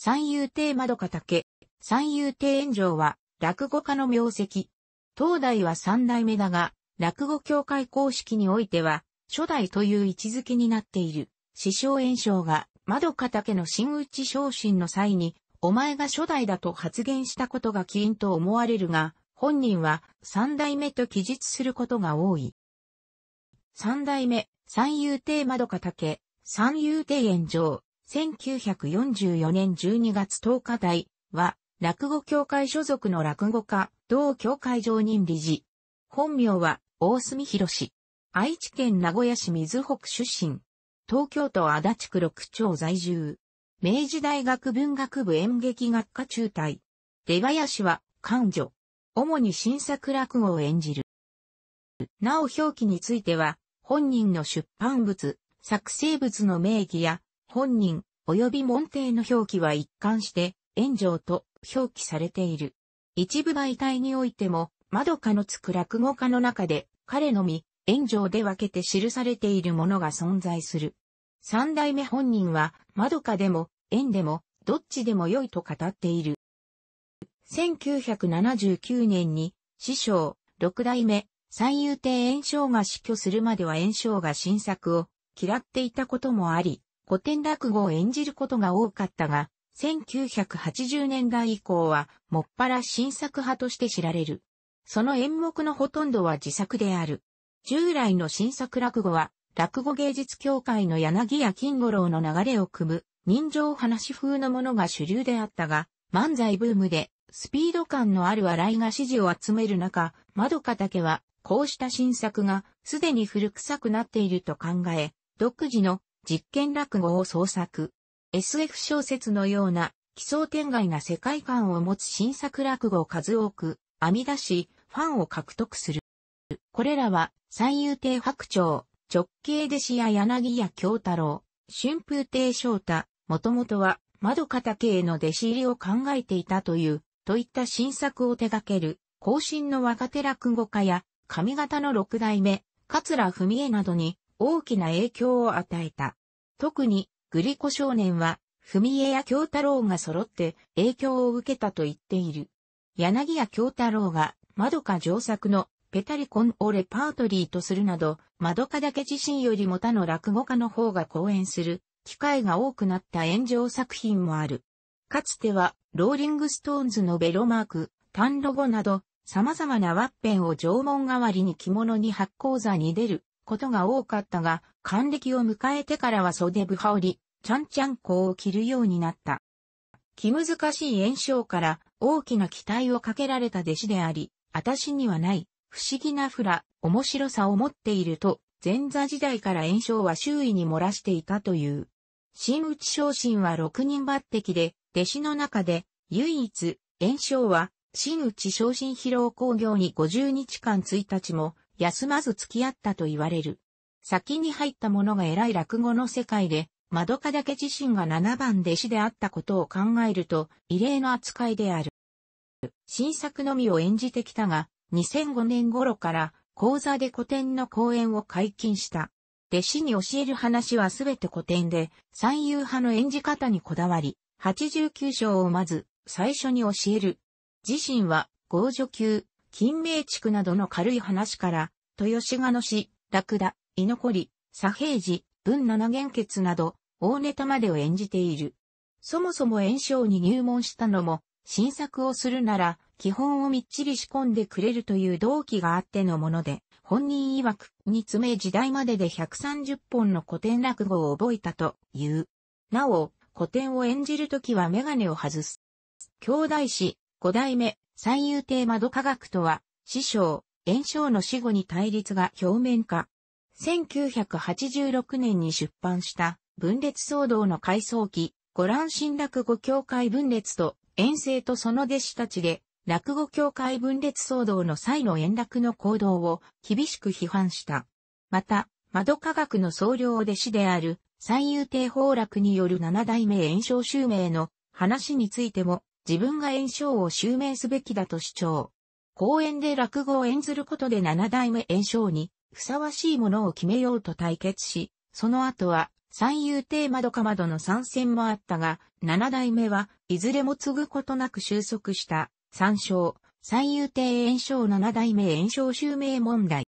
三遊亭窓か竹、三遊亭炎上は落語家の名跡。東大は三代目だが、落語協会公式においては、初代という位置づけになっている。師匠炎上が、窓か竹の真打昇進の際に、お前が初代だと発言したことが起因と思われるが、本人は三代目と記述することが多い。三代目、三遊亭窓か竹、三遊亭炎上。1944年12月10日台は、落語協会所属の落語家、同協会常任理事。本名は、大隅博士。愛知県名古屋市水北出身。東京都足立区六町在住。明治大学文学部演劇学科中退。出林は、官女。主に新作落語を演じる。なお表記については、本人の出版物、作成物の名義や、本人、及び門弟の表記は一貫して、炎上と表記されている。一部媒体においても、窓かのつく落語家の中で、彼のみ、炎上で分けて記されているものが存在する。三代目本人は、窓かでも、縁でも、どっちでも良いと語っている。1979年に、師匠、六代目、三遊亭炎章が死去するまでは炎章が新作を嫌っていたこともあり、古典落語を演じることが多かったが、1980年代以降は、もっぱら新作派として知られる。その演目のほとんどは自作である。従来の新作落語は、落語芸術協会の柳家金五郎の流れを組む、人情話風のものが主流であったが、漫才ブームで、スピード感のある笑いが支持を集める中、窓かだけは、こうした新作が、すでに古臭くなっていると考え、独自の実験落語を創作。SF 小説のような奇想天外な世界観を持つ新作落語を数多く編み出し、ファンを獲得する。これらは、三遊亭白鳥、直系弟子や柳家京太郎、春風亭翔太、もともとは、窓片系の弟子入りを考えていたという、といった新作を手掛ける、後進の若手落語家や、上方の六代目、桂文枝などに大きな影響を与えた。特に、グリコ少年は、文江や京太郎が揃って影響を受けたと言っている。柳谷京太郎が、窓か上作のペタリコンをレパートリーとするなど、窓かだけ自身よりも他の落語家の方が講演する機会が多くなった炎上作品もある。かつては、ローリングストーンズのベロマーク、タンロゴなど、様々なワッペンを縄文代わりに着物に発行座に出ることが多かったが、還暦を迎えてからは袖ぶ羽織、ちゃんちゃんこを着るようになった。気難しい炎症から大きな期待をかけられた弟子であり、私にはない、不思議なフラ、面白さを持っていると、前座時代から炎症は周囲に漏らしていたという。新内昇進は6人抜擢で、弟子の中で、唯一、炎症は、新内昇進疲労工業に50日間1日も、休まず付き合ったと言われる。先に入った者が偉い落語の世界で、窓かだけ自身が七番弟子であったことを考えると、異例の扱いである。新作のみを演じてきたが、2005年頃から講座で古典の講演を解禁した。弟子に教える話はすべて古典で、三遊派の演じ方にこだわり、89章をまず最初に教える。自身は、合助級、金明地区などの軽い話から、豊志賀野市、ラクダ、居残り、左平次、文七元傑など、大ネタまでを演じている。そもそも炎章に入門したのも、新作をするなら、基本をみっちり仕込んでくれるという動機があってのもので、本人曰く、に詰め時代までで130本の古典落語を覚えたという。なお、古典を演じるときはメガネを外す。兄弟子、五代目、三遊亭窓科学とは、師匠、炎症の死後に対立が表面化。1986年に出版した分裂騒動の回想記、ご覧新落語協会分裂と、遠征とその弟子たちで、落語協会分裂騒動の際の円楽の行動を厳しく批判した。また、窓科学の総領弟子である三遊亭崩落による七代目炎症襲名の話についても自分が炎症を襲名すべきだと主張。公演で落語を演ずることで七代目炎症にふさわしいものを決めようと対決し、その後は三遊亭窓か窓の参戦もあったが、七代目はいずれも継ぐことなく収束した三章、三遊亭炎症七代目炎症襲名問題。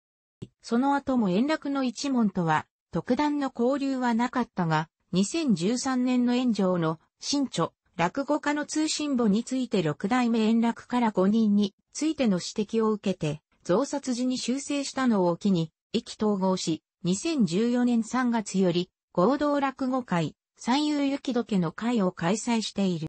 その後も円楽の一門とは特段の交流はなかったが、2013年の炎上の新著落語家の通信簿について六代目円楽から五人についての指摘を受けて、増札時に修正したのを機に、意気統合し、2014年3月より、合同落語会、三遊雪解けの会を開催している。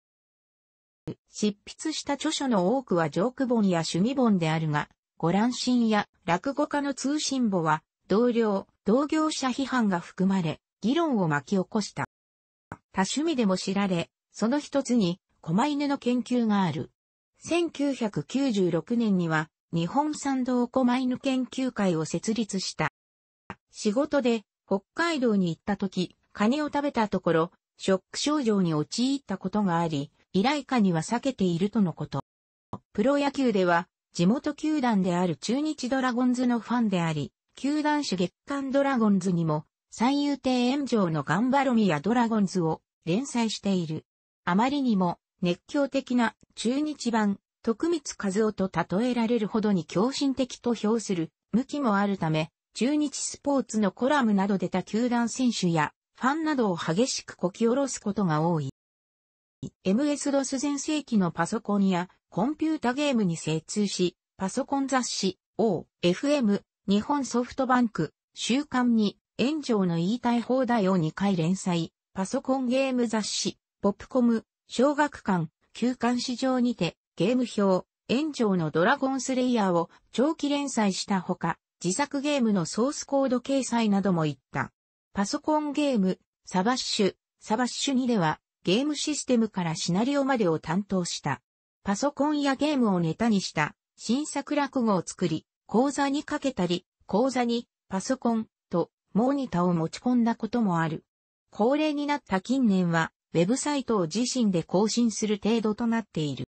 執筆した著書の多くはジョーク本や趣味本であるが、ご覧心や落語家の通信簿は、同僚、同業者批判が含まれ、議論を巻き起こした。多趣味でも知られ、その一つに、狛犬の研究がある。1996年には、日本産道狛犬研究会を設立した。仕事で、北海道に行った時、カニを食べたところ、ショック症状に陥ったことがあり、依頼下には避けているとのこと。プロ野球では、地元球団である中日ドラゴンズのファンであり、球団主月間ドラゴンズにも、三遊亭炎上の頑張ろみやドラゴンズを連載している。あまりにも熱狂的な中日版徳光和夫と例えられるほどに狂信的と評する向きもあるため、中日スポーツのコラムなどで他球団選手やファンなどを激しくこき下ろすことが多い。MS-DOS 世紀のパソコンやコンピュータゲームに精通し、パソコン雑誌、O、FM、日本ソフトバンク、週刊に、炎上の言いたい放題を2回連載、パソコンゲーム雑誌、ポップコム、小学館、休館市場にて、ゲーム表、炎上のドラゴンスレイヤーを長期連載したほか、自作ゲームのソースコード掲載などもいった。パソコンゲーム、サバッシュ、サバッシュ2では、ゲームシステムからシナリオまでを担当した。パソコンやゲームをネタにした新作落語を作り、講座にかけたり、講座にパソコンとモーニタを持ち込んだこともある。高齢になった近年はウェブサイトを自身で更新する程度となっている。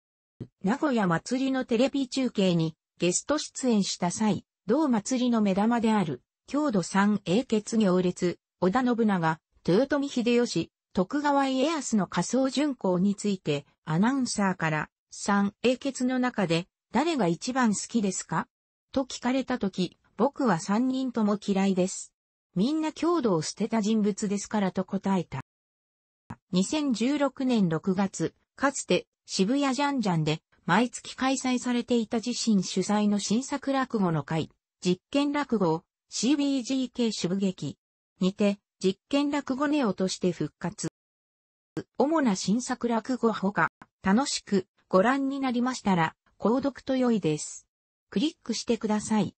名古屋祭りのテレビ中継にゲスト出演した際、同祭りの目玉である、郷土三英傑行列、織田信長、豊臣秀吉、徳川家康の仮想巡行について、アナウンサーから、三英傑の中で、誰が一番好きですかと聞かれた時、僕は三人とも嫌いです。みんな郷土を捨てた人物ですからと答えた。2016年6月、かつて渋谷ジャンジャンで毎月開催されていた自身主催の新作落語の会、実験落語 CBGK 渋劇にて実験落語ネオとして復活。主な新作落語ほか、楽しくご覧になりましたら、購読と良いです。クリックしてください。